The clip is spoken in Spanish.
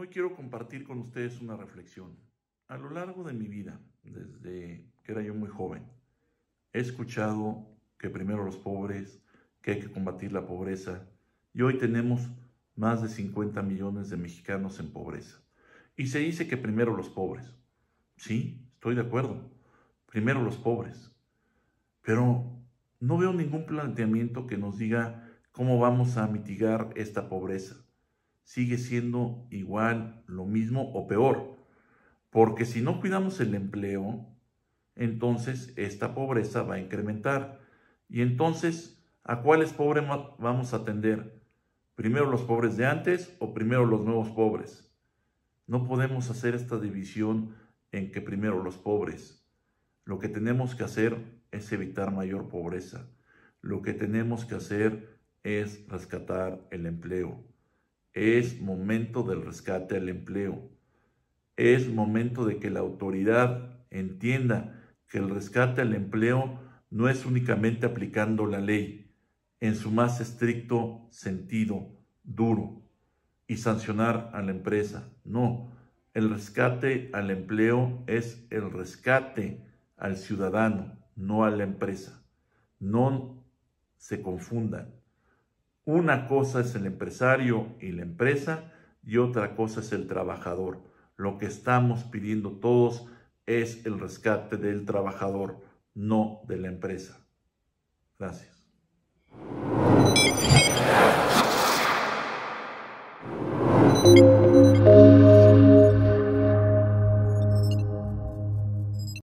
Hoy quiero compartir con ustedes una reflexión. A lo largo de mi vida, desde que era yo muy joven, he escuchado que primero los pobres, que hay que combatir la pobreza, y hoy tenemos más de 50 millones de mexicanos en pobreza. Y se dice que primero los pobres. Sí, estoy de acuerdo. Primero los pobres. Pero no veo ningún planteamiento que nos diga cómo vamos a mitigar esta pobreza sigue siendo igual, lo mismo o peor. Porque si no cuidamos el empleo, entonces esta pobreza va a incrementar. Y entonces, ¿a cuáles pobres vamos a atender? ¿Primero los pobres de antes o primero los nuevos pobres? No podemos hacer esta división en que primero los pobres. Lo que tenemos que hacer es evitar mayor pobreza. Lo que tenemos que hacer es rescatar el empleo. Es momento del rescate al empleo. Es momento de que la autoridad entienda que el rescate al empleo no es únicamente aplicando la ley en su más estricto sentido duro y sancionar a la empresa. No, el rescate al empleo es el rescate al ciudadano, no a la empresa. No se confundan. Una cosa es el empresario y la empresa y otra cosa es el trabajador. Lo que estamos pidiendo todos es el rescate del trabajador, no de la empresa. Gracias.